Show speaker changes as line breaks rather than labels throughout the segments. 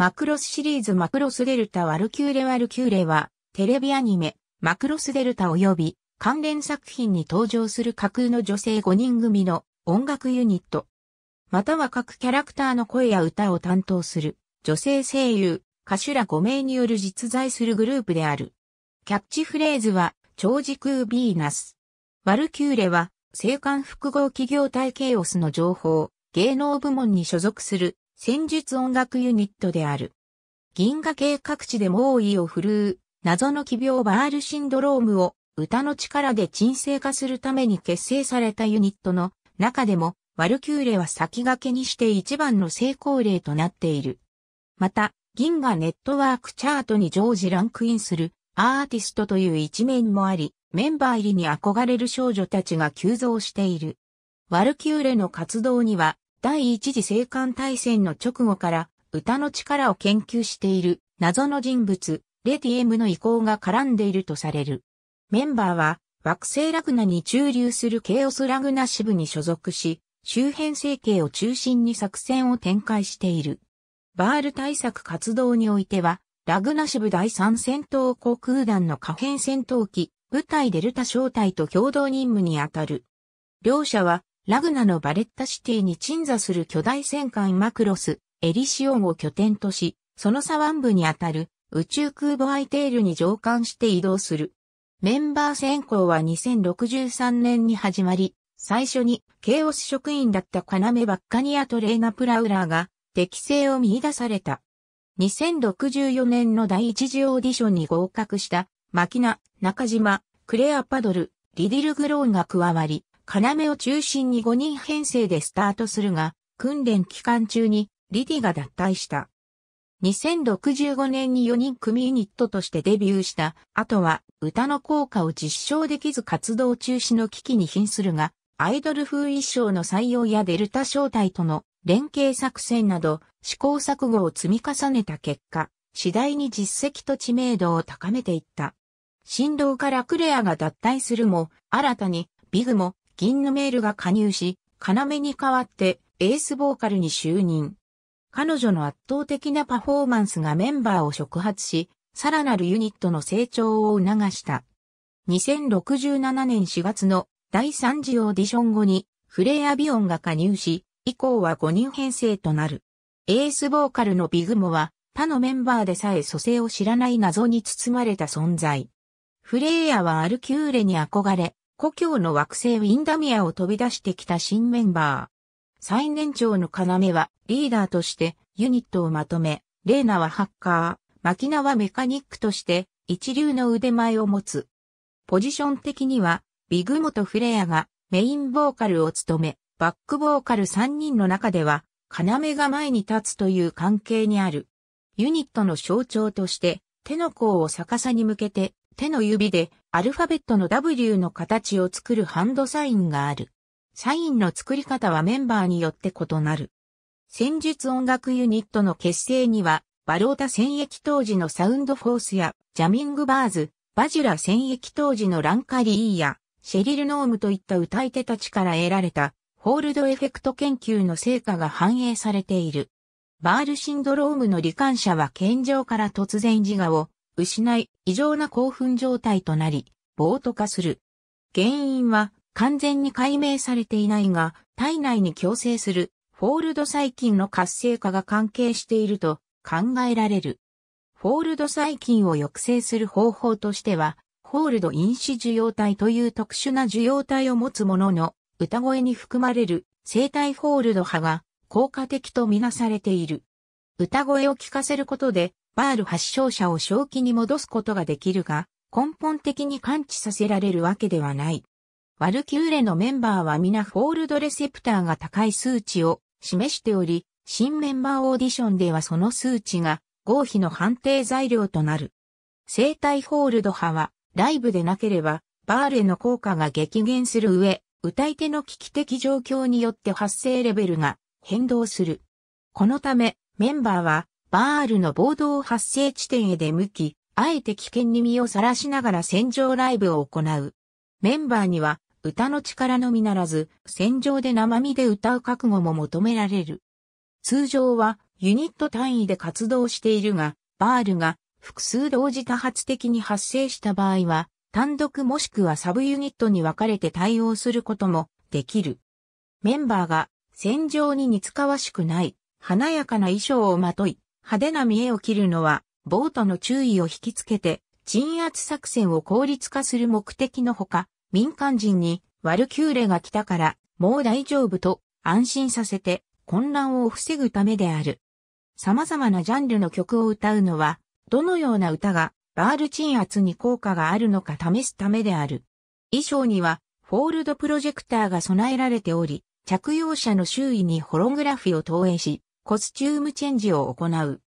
マクロスシリーズマクロスデルタワルキューレワルキューレは、テレビアニメ、マクロスデルタ及び関連作品に登場する架空の女性5人組の音楽ユニット。または各キャラクターの声や歌を担当する女性声優、歌手ら5名による実在するグループである。キャッチフレーズは、超時空ヴィーナス。ワルキューレは、青函複合企業体ケイオスの情報、芸能部門に所属する戦術音楽ユニットである。銀河系各地で猛威を振るう、謎の奇病バールシンドロームを歌の力で沈静化するために結成されたユニットの中でも、ワルキューレは先駆けにして一番の成功例となっている。また、銀河ネットワークチャートに常時ランクインするアーティストという一面もあり、メンバー入りに憧れる少女たちが急増している。ワルキューレの活動には第一次青函大戦の直後から歌の力を研究している謎の人物、レディエムの意向が絡んでいるとされる。メンバーは惑星ラグナに駐留するケオスラグナ支部に所属し、周辺政権を中心に作戦を展開している。バール対策活動においては、ラグナ支部第三戦闘航空団の可変戦闘機、部隊デルタ小隊と共同任務にあたる。両者はラグナのバレッタシティに鎮座する巨大戦艦マクロス、エリシオンを拠点とし、その左腕部にあたる宇宙空母アイテールに乗艦して移動する。メンバー選考は2063年に始まり、最初にケイオス職員だったカナメバッカニアとレーナプラウラーが適性を見出された。2064年の第一次オーディションに合格したマキナ、中島、クレアパドル、リディル・グローンが加わり、要を中心に5人編成でスタートするが、訓練期間中にリディが脱退した。2065年に4人組ユニットとしてデビューした、後は歌の効果を実証できず活動中止の危機に瀕するが、アイドル風衣装の採用やデルタ招待との連携作戦など試行錯誤を積み重ねた結果、次第に実績と知名度を高めていった。振動からクレアが脱退するも、新たにビグも銀のメールが加入し、要に代わってエースボーカルに就任。彼女の圧倒的なパフォーマンスがメンバーを触発し、さらなるユニットの成長を促した。2067年4月の第3次オーディション後にフレイ・アビオンが加入し、以降は5人編成となる。エースボーカルのビグモは他のメンバーでさえ蘇生を知らない謎に包まれた存在。フレイヤはアルキューレに憧れ、故郷の惑星ウィンダミアを飛び出してきた新メンバー。最年長の要はリーダーとしてユニットをまとめ、レーナはハッカー、マキナはメカニックとして一流の腕前を持つ。ポジション的にはビグモとフレアがメインボーカルを務め、バックボーカル3人の中では、要が前に立つという関係にある。ユニットの象徴として、手の甲を逆さに向けて手の指でアルファベットの W の形を作るハンドサインがある。サインの作り方はメンバーによって異なる。戦術音楽ユニットの結成には、バロータ戦役当時のサウンドフォースや、ジャミングバーズ、バジュラ戦役当時のランカリーや、シェリルノームといった歌い手たちから得られた、ホールドエフェクト研究の成果が反映されている。バールシンドロームの罹患者は健常から突然自我を失い、異常な興奮状態となり、暴徒化する。原因は完全に解明されていないが、体内に強制するフォールド細菌の活性化が関係していると考えられる。フォールド細菌を抑制する方法としては、ホールド因子受容体という特殊な受容体を持つものの、歌声に含まれる生体フォールド派が効果的とみなされている。歌声を聞かせることでバール発症者を正気に戻すことができるが、根本的に感知させられるわけではない。ワルキューレのメンバーは皆フォールドレセプターが高い数値を示しており、新メンバーオーディションではその数値が合否の判定材料となる。生体ホールド派はライブでなければバールへの効果が激減する上、歌い手の危機的状況によって発生レベルが変動する。このためメンバーはバールの暴動発生地点へ出向き、あえて危険に身をさらしながら戦場ライブを行う。メンバーには、歌の力のみならず、戦場で生身で歌う覚悟も求められる。通常は、ユニット単位で活動しているが、バールが複数同時多発的に発生した場合は、単独もしくはサブユニットに分かれて対応することもできる。メンバーが戦場に似つかわしくない、華やかな衣装をまとい、派手な見栄を切るのは、ボートの注意を引きつけて、鎮圧作戦を効率化する目的のほか、民間人にワルキューレが来たから、もう大丈夫と安心させて混乱を防ぐためである。様々なジャンルの曲を歌うのは、どのような歌がバール鎮圧に効果があるのか試すためである。衣装には、フォールドプロジェクターが備えられており、着用者の周囲にホログラフィを投影し、コスチュームチェンジを行う。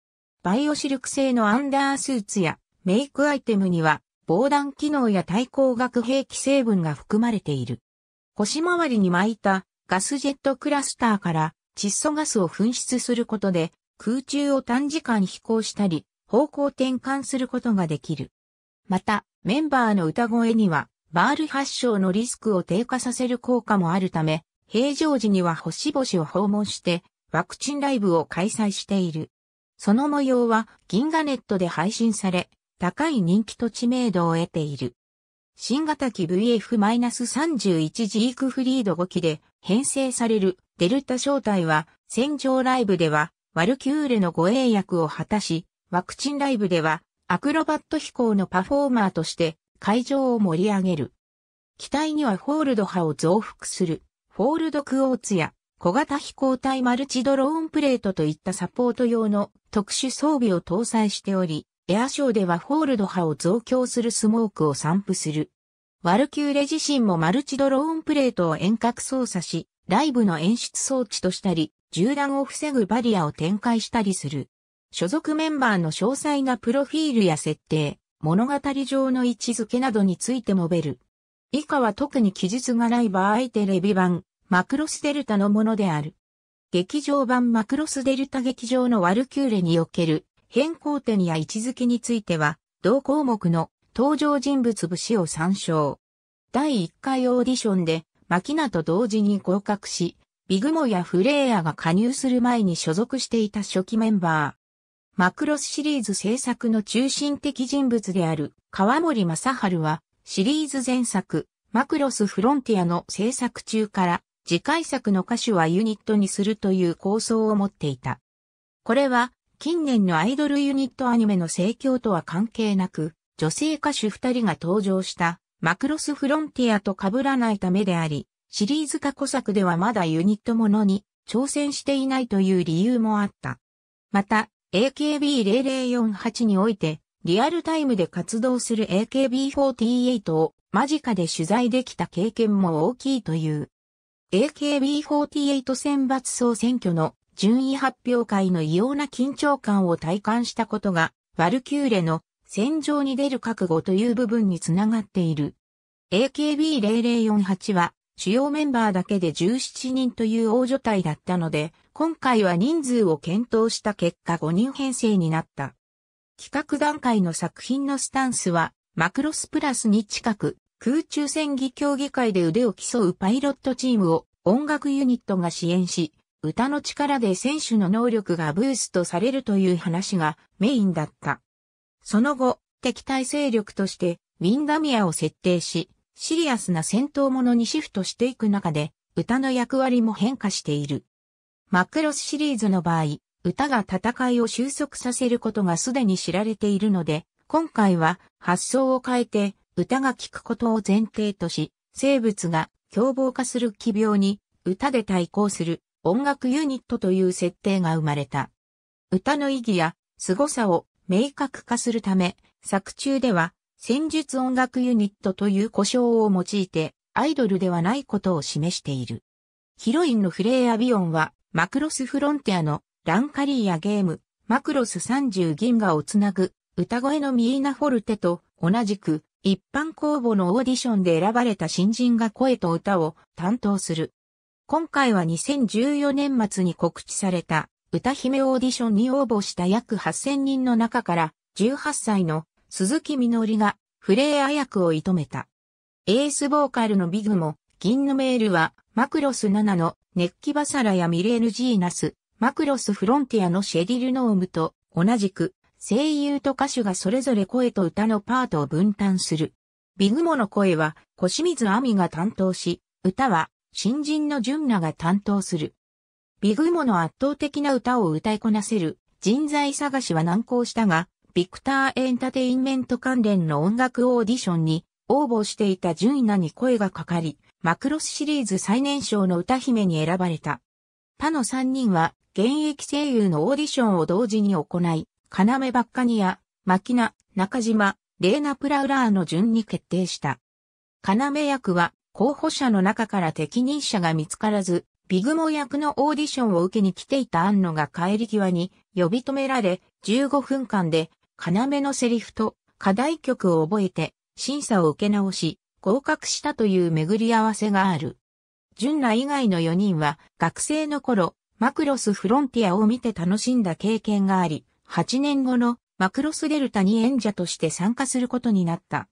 バイオシルク製のアンダースーツやメイクアイテムには防弾機能や対抗学兵器成分が含まれている。腰回りに巻いたガスジェットクラスターから窒素ガスを噴出することで空中を短時間飛行したり方向転換することができる。またメンバーの歌声にはバール発症のリスクを低下させる効果もあるため平常時には星々を訪問してワクチンライブを開催している。その模様は銀河ネットで配信され、高い人気と知名度を得ている。新型機 VF-31 ジークフリード5機で編成されるデルタ正体は、戦場ライブではワルキューレの護衛役を果たし、ワクチンライブではアクロバット飛行のパフォーマーとして会場を盛り上げる。機体にはフォールド派を増幅するフォールドクオーツや小型飛行体マルチドローンプレートといったサポート用の特殊装備を搭載しており、エアショーではホールド波を増強するスモークを散布する。ワルキューレ自身もマルチドローンプレートを遠隔操作し、ライブの演出装置としたり、銃弾を防ぐバリアを展開したりする。所属メンバーの詳細なプロフィールや設定、物語上の位置づけなどについて述べる。以下は特に記述がない場合テレビ版、マクロスデルタのものである。劇場版マクロスデルタ劇場のワルキューレにおける変更点や位置づけについては、同項目の登場人物武士を参照。第1回オーディションで、マキナと同時に合格し、ビグモやフレイヤが加入する前に所属していた初期メンバー。マクロスシリーズ制作の中心的人物である川森正春は、シリーズ前作、マクロスフロンティアの制作中から次回作の歌手はユニットにするという構想を持っていた。これは近年のアイドルユニットアニメの盛況とは関係なく、女性歌手二人が登場したマクロスフロンティアと被らないためであり、シリーズ過去作ではまだユニットものに挑戦していないという理由もあった。また、AKB0048 において、リアルタイムで活動する AKB48 を間近で取材できた経験も大きいという。AKB48 選抜総選挙の順位発表会の異様な緊張感を体感したことが、ワルキューレの戦場に出る覚悟という部分につながっている。AKB0048 は主要メンバーだけで17人という大所帯だったので、今回は人数を検討した結果5人編成になった。企画段階の作品のスタンスは、マクロスプラスに近く、空中戦技競技会で腕を競うパイロットチームを音楽ユニットが支援し、歌の力で選手の能力がブーストされるという話がメインだった。その後、敵対勢力としてウィンダミアを設定し、シリアスな戦闘ものにシフトしていく中で、歌の役割も変化している。マクロスシリーズの場合、歌が戦いを収束させることがすでに知られているので、今回は発想を変えて歌が効くことを前提とし、生物が凶暴化する奇病に歌で対抗する音楽ユニットという設定が生まれた。歌の意義や凄さを明確化するため、作中では戦術音楽ユニットという呼称を用いてアイドルではないことを示している。ヒロインのフレイ・アビオンはマクロスフロンティアのランカリーやゲーム、マクロス30銀河をつなぐ歌声のミーナ・フォルテと同じく一般公募のオーディションで選ばれた新人が声と歌を担当する。今回は2014年末に告知された歌姫オーディションに応募した約8000人の中から18歳の鈴木みのりがフレーア役を射止めた。エースボーカルのビグも銀のメールはマクロス7のネッキバサラやミレーヌ・ジーナス、マクロス・フロンティアのシェディル・ノームと同じく声優と歌手がそれぞれ声と歌のパートを分担する。ビグモの声は小清水亜美が担当し、歌は新人の純奈が担当する。ビグモの圧倒的な歌を歌いこなせる人材探しは難航したが、ビクターエンターテインメント関連の音楽オーディションに応募していた純奈に声がかかり、マクロスシリーズ最年少の歌姫に選ばれた。他の3人は現役声優のオーディションを同時に行い、金目バッカニア、マキナ、中島、レーナプラウラーの順に決定した。金目役は候補者の中から適任者が見つからず、ビグモ役のオーディションを受けに来ていた安野が帰り際に呼び止められ、15分間で、金目のセリフと課題曲を覚えて、審査を受け直し、合格したという巡り合わせがある。純ら以外の4人は学生の頃、マクロスフロンティアを見て楽しんだ経験があり、8年後のマクロスデルタに演者として参加することになった。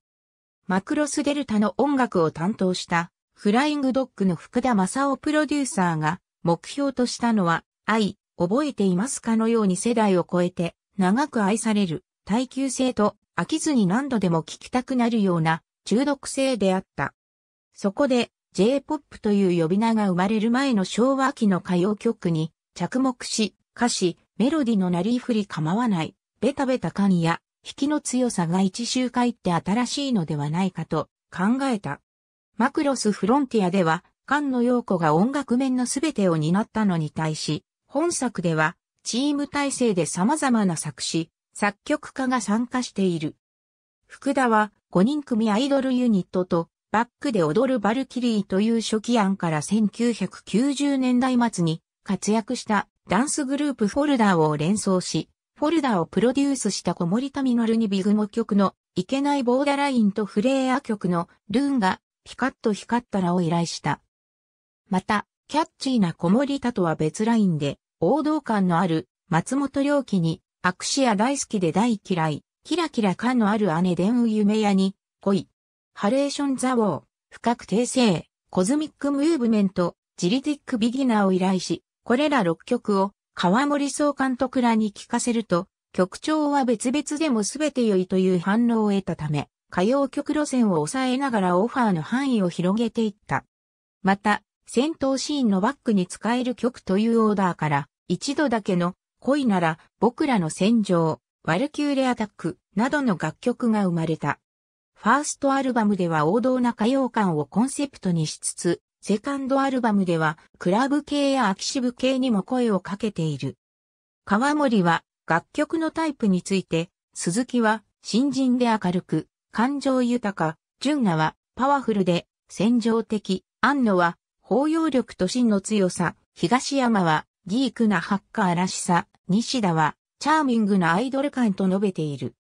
マクロスデルタの音楽を担当したフライングドッグの福田正夫プロデューサーが目標としたのは愛、覚えていますかのように世代を超えて長く愛される耐久性と飽きずに何度でも聴きたくなるような中毒性であった。そこで J-POP という呼び名が生まれる前の昭和期の歌謡曲に着目し歌詞、メロディのなりふり構わない、ベタベタ感や、引きの強さが一周回って新しいのではないかと考えた。マクロスフロンティアでは、菅野陽子が音楽面の全てを担ったのに対し、本作では、チーム体制で様々な作詞、作曲家が参加している。福田は5人組アイドルユニットとバックで踊るバルキリーという初期案から1990年代末に活躍したダンスグループフォルダーを連想し、フォルダーをプロデュースした小森民ノルにビグモ曲のいけないボーダーラインとフレーア曲のルーンがピカッと光ったらを依頼した。また、キャッチーな小森タとは別ラインで、王道感のある松本良樹に、アクシア大好きで大嫌い、キラキラ感のある姉伝雨夢屋に、恋、ハレーションザウォー、深く訂正、コズミックムーブメント、ジリティックビギナーを依頼し、これら6曲を川森総監督らに聞かせると、曲調は別々でも全て良いという反応を得たため、歌謡曲路線を抑えながらオファーの範囲を広げていった。また、戦闘シーンのバックに使える曲というオーダーから、一度だけの恋なら僕らの戦場、ワルキューレアタックなどの楽曲が生まれた。ファーストアルバムでは王道な歌謡感をコンセプトにしつつ、セカンドアルバムでは、クラブ系やアキシブ系にも声をかけている。川森は、楽曲のタイプについて、鈴木は、新人で明るく、感情豊か、純奈は、パワフルで、戦場的、安野は、包容力と真の強さ、東山は、ギークなハッカーらしさ、西田は、チャーミングなアイドル感と述べている。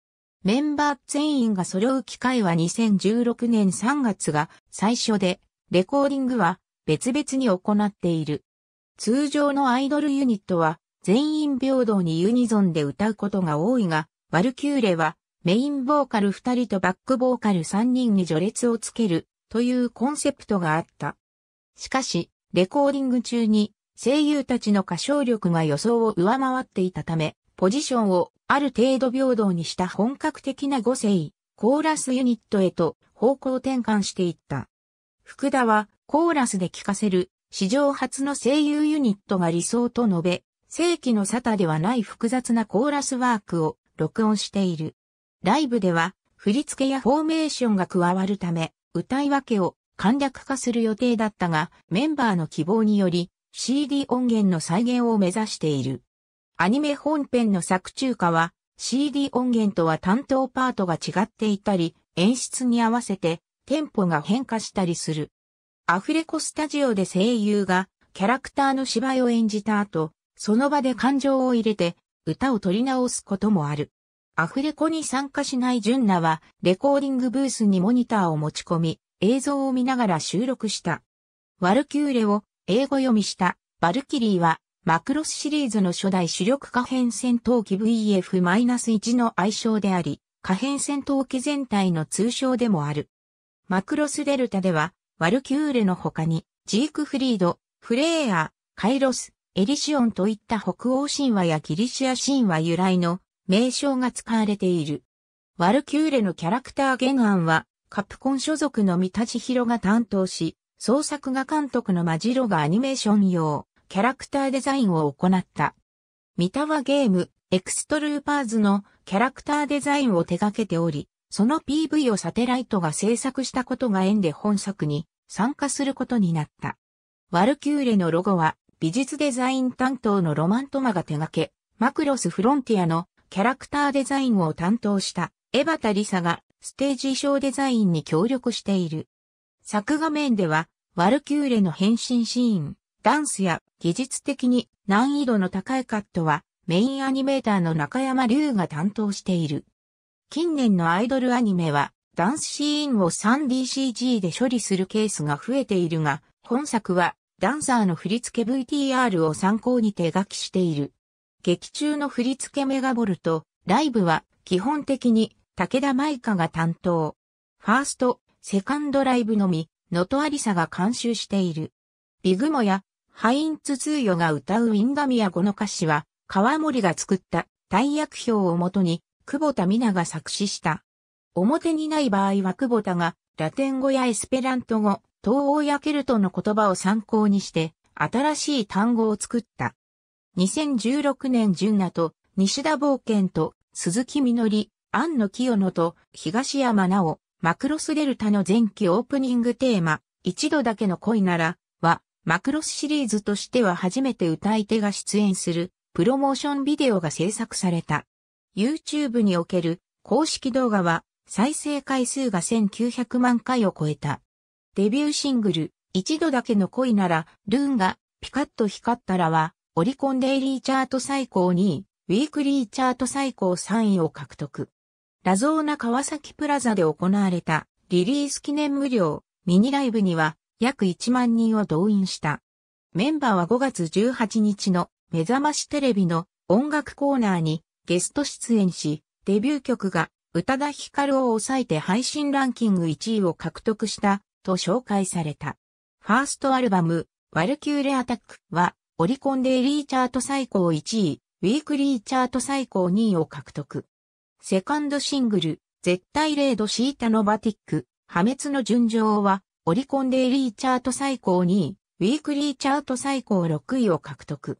メンバー全員が揃う機会は2016年3月が最初で、レコーディングは別々に行っている。通常のアイドルユニットは全員平等にユニゾンで歌うことが多いが、ワルキューレはメインボーカル2人とバックボーカル3人に序列をつけるというコンセプトがあった。しかし、レコーディング中に声優たちの歌唱力が予想を上回っていたため、ポジションをある程度平等にした本格的な5世、コーラスユニットへと方向転換していった。福田はコーラスで聴かせる史上初の声優ユニットが理想と述べ、正規の沙汰ではない複雑なコーラスワークを録音している。ライブでは振り付けやフォーメーションが加わるため、歌い分けを簡略化する予定だったが、メンバーの希望により CD 音源の再現を目指している。アニメ本編の作中歌は CD 音源とは担当パートが違っていたり、演出に合わせてテンポが変化したりする。アフレコスタジオで声優がキャラクターの芝居を演じた後、その場で感情を入れて歌を取り直すこともある。アフレコに参加しないジュンナはレコーディングブースにモニターを持ち込み映像を見ながら収録した。ワルキューレを英語読みしたバルキリーはマクロスシリーズの初代主力可変戦闘機 VF-1 の愛称であり、可変戦闘機全体の通称でもある。マクロスデルタでは、ワルキューレの他に、ジークフリード、フレイヤーカイロス、エリシオンといった北欧神話やギリシア神話由来の名称が使われている。ワルキューレのキャラクター原案は、カプコン所属の三田千尋が担当し、創作画監督のマジロがアニメーション用、キャラクターデザインを行った。三田はゲーム、エクストルーパーズのキャラクターデザインを手掛けており、その PV をサテライトが制作したことが縁で本作に参加することになった。ワルキューレのロゴは美術デザイン担当のロマントマが手掛け、マクロスフロンティアのキャラクターデザインを担当した江端リサがステージ衣装デザインに協力している。作画面ではワルキューレの変身シーン、ダンスや技術的に難易度の高いカットはメインアニメーターの中山龍が担当している。近年のアイドルアニメは、ダンスシーンを 3DCG で処理するケースが増えているが、本作は、ダンサーの振付 VTR を参考に手書きしている。劇中の振付メガボルト、ライブは、基本的に、武田舞香が担当。ファースト、セカンドライブのみ、ノトアリサが監修している。ビグモや、ハインツツーヨが歌うウィンガミア語の歌詞は、川森が作った大役表をもとに久保田美奈が作詞した。表にない場合は久保田がラテン語やエスペラント語、東欧やケルトの言葉を参考にして新しい単語を作った。2016年純奈と西田冒険と鈴木みのり、安野清野と東山奈緒、マクロスデルタの前期オープニングテーマ、一度だけの恋なら、は、マクロスシリーズとしては初めて歌い手が出演するプロモーションビデオが制作された。YouTube における公式動画は再生回数が1900万回を超えた。デビューシングル、一度だけの恋なら、ルーンがピカッと光ったらは、オリコンデイリーチャート最高2位、ウィークリーチャート最高3位を獲得。ラゾーナ川崎プラザで行われたリリース記念無料ミニライブには約1万人を動員した。メンバーは5月18日の目覚ましテレビの音楽コーナーにゲスト出演し、デビュー曲が宇多田ヒカルを抑えて配信ランキング1位を獲得したと紹介された。ファーストアルバム、ワルキューレアタックはオリコンデイリーチャート最高1位、ウィークリーチャート最高2位を獲得。セカンドシングル、絶対ー度シータのバティック、破滅の順情は、オリコンデイリーチャート最高2位、ウィークリーチャート最高6位を獲得。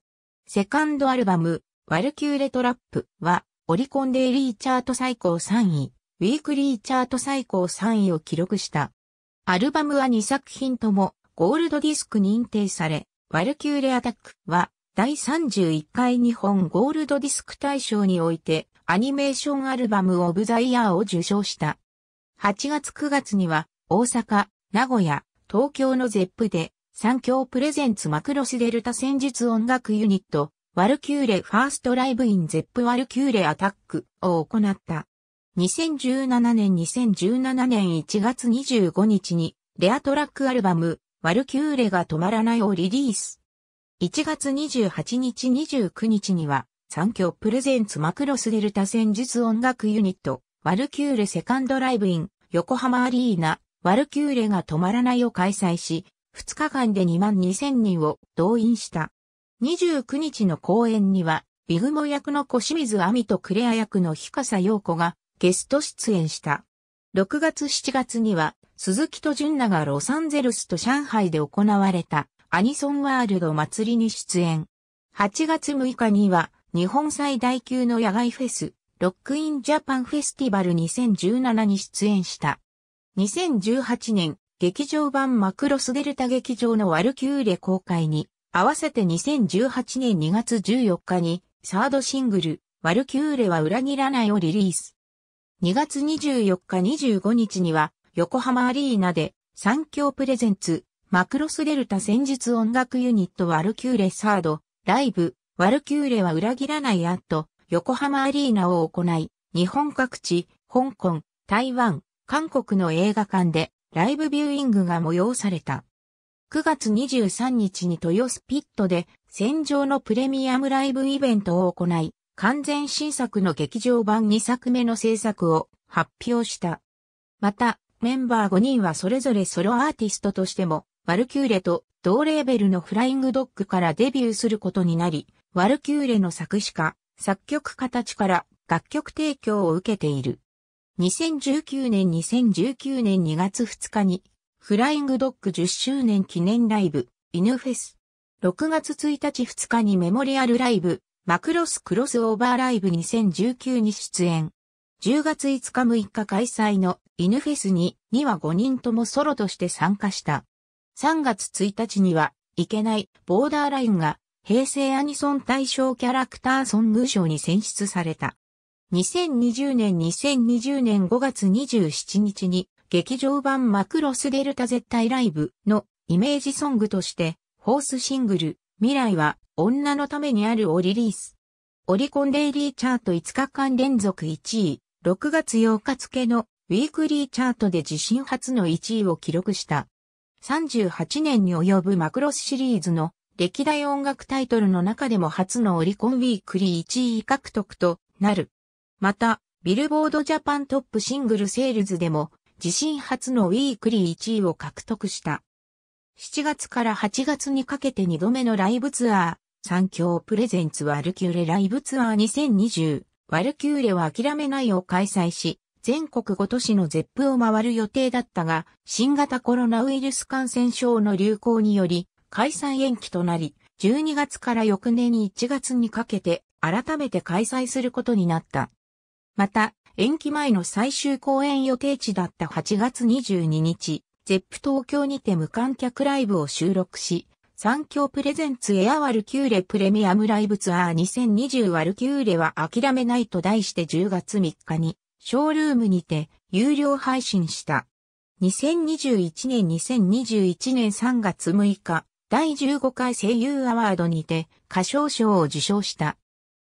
セカンドアルバム、ワルキューレトラップは、オリコンデイリーチャート最高3位、ウィークリーチャート最高3位を記録した。アルバムは2作品とも、ゴールドディスク認定され、ワルキューレアタックは、第31回日本ゴールドディスク大賞において、アニメーションアルバムオブザイヤーを受賞した。8月9月には、大阪、名古屋、東京のゼップで、三強プレゼンツマクロスデルタ戦術音楽ユニット、ワルキューレファーストライブインゼップワルキューレアタックを行った。2017年2017年1月25日にレアトラックアルバムワルキューレが止まらないをリリース。1月28日29日には三業プレゼンツマクロスデルタ戦術音楽ユニットワルキューレセカンドライブイン横浜アリーナワルキューレが止まらないを開催し2日間で2万2000人を動員した。29日の公演には、ビグモ役の小清水亜美とクレア役の日笠陽子がゲスト出演した。6月7月には、鈴木と純奈がロサンゼルスと上海で行われたアニソンワールド祭りに出演。8月6日には、日本最大級の野外フェス、ロックインジャパンフェスティバル2017に出演した。2018年、劇場版マクロスデルタ劇場のワルキューレ公開に合わせて2018年2月14日に、サードシングル、ワルキューレは裏切らないをリリース。2月24日25日には、横浜アリーナで、三強プレゼンツ、マクロスデルタ戦術音楽ユニットワルキューレサード、ライブ、ワルキューレは裏切らないアット、横浜アリーナを行い、日本各地、香港、台湾、韓国の映画館で、ライブビューイングが催された。9月23日に豊洲ピットで戦場のプレミアムライブイベントを行い、完全新作の劇場版2作目の制作を発表した。また、メンバー5人はそれぞれソロアーティストとしても、ワルキューレと同レーベルのフライングドッグからデビューすることになり、ワルキューレの作詞家、作曲家たちから楽曲提供を受けている。2019年2019年2月2日にフライングドッグ10周年記念ライブ、犬フェス。6月1日2日にメモリアルライブ、マクロスクロスオーバーライブ2019に出演。10月5日6日開催の犬フェスに、には5人ともソロとして参加した。3月1日には、いけないボーダーラインが平成アニソン大賞キャラクターソング賞に選出された。2020年2020年5月27日に劇場版マクロスデルタ絶対ライブのイメージソングとして、ホースシングル、未来は女のためにあるをリリース。オリコンデイリーチャート5日間連続1位、6月8日付のウィークリーチャートで自身初の1位を記録した。38年に及ぶマクロスシリーズの歴代音楽タイトルの中でも初のオリコンウィークリー1位獲得となる。また、ビルボードジャパントップシングルセールズでも自身初のウィークリー1位を獲得した。7月から8月にかけて2度目のライブツアー、三強プレゼンツワルキューレライブツアー2020、ワルキューレは諦めないを開催し、全国5都市のゼップを回る予定だったが、新型コロナウイルス感染症の流行により、開催延期となり、12月から翌年に1月にかけて、改めて開催することになった。また、延期前の最終公演予定地だった8月22日、ゼップ東京にて無観客ライブを収録し、三強プレゼンツエアワルキューレプレミアムライブツアー2020ワルキューレは諦めないと題して10月3日に、ショールームにて有料配信した。2021年2021年3月6日、第15回声優アワードにて歌唱賞を受賞した。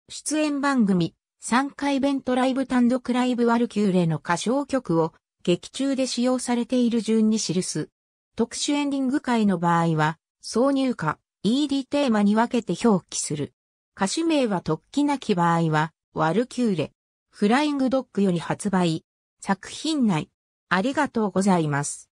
出演番組、3回ベントライブ単独ライブワルキューレの歌唱曲を劇中で使用されている順に記す。特殊エンディング回の場合は、挿入歌、ED テーマに分けて表記する。歌手名は突起なき場合は、ワルキューレ、フライングドッグより発売。作品内、ありがとうございます。